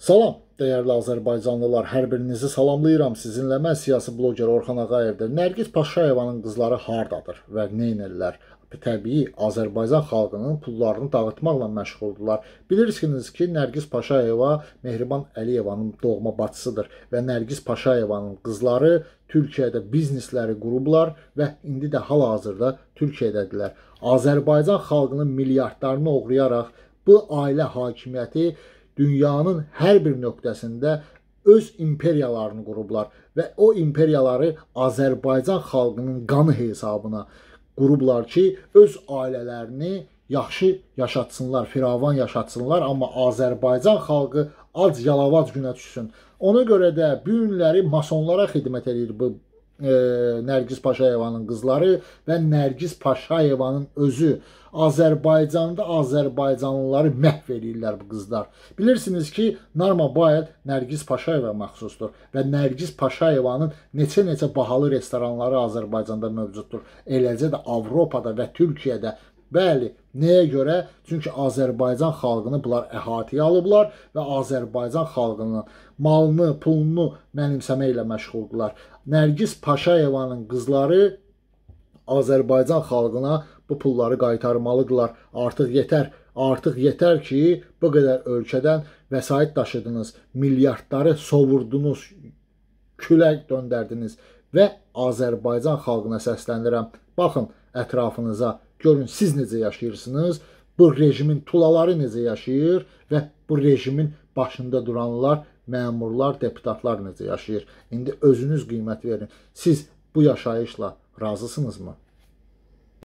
Salam, dəyərli azərbaycanlılar, hər birinizi salamlayıram. Sizinlə mən siyasi bloqer Orxan Ağayevdir. Nərgiz Paşayevanın qızları hardadır və nə edirlər? Təbii, Azərbaycan xalqının pullarını dağıtmaqla məşğuldurlar. Bilirsiniz ki, Nərgiz Paşayeva Mehriban Əliyevanın doğma bacısıdır və Nərgiz Paşayevanın qızları Türkiyədə biznesləri qurublar və indi də hal-hazırda Türkiyədədirlər. Azərbaycan xalqının milyardlarını oğrayaraq bu ailə hakimiyyəti dünyanın hər bir nöqtəsində öz imperiyalarını qurublar və o imperiyaları Azərbaycan xalqının qanı hesabına qurublar ki, öz ailələrini yaxşı yaşatsınlar, firavan yaşatsınlar, amma Azərbaycan xalqı ac yalavac günə düşsün. Ona görə də bu günləri masonlara xidmət edir bu Nərgiz Paşayevanın qızları və Nərgiz Paşayevanın özü Azərbaycanda Azərbaycanlıları məhv eləyirlər bu qızlar. Bilirsiniz ki, Narma Bayət Nərgiz Paşayeva məxsusdur və Nərgiz Paşayevanın neçə-neçə bahalı restoranları Azərbaycanda mövcuddur. Eləcə də Avropada və Türkiyədə Bəli, nəyə görə? Çünki Azərbaycan xalqını bunlar əhatəyə alıblar və Azərbaycan xalqının malını, pulunu mənimsəməklə məşğuldular. Nərgiz Paşayevanın qızları Azərbaycan xalqına bu pulları qaytarmalıdırlar. Artıq yetər. Artıq yetər ki, bu qədər ölkədən vəsait daşıdınız, milyardları sovurdunuz, külək döndərdiniz və Azərbaycan xalqına səslənirəm. Baxın ətrafınıza, Görün siz necə yaşayırsınız, bu rejimin tulaları necə yaşayır və bu rejimin başında duranlar, məmurlar, deputatlar necə yaşayır. İndi özünüz qiymət verin. Siz bu yaşayışla razısınızmı?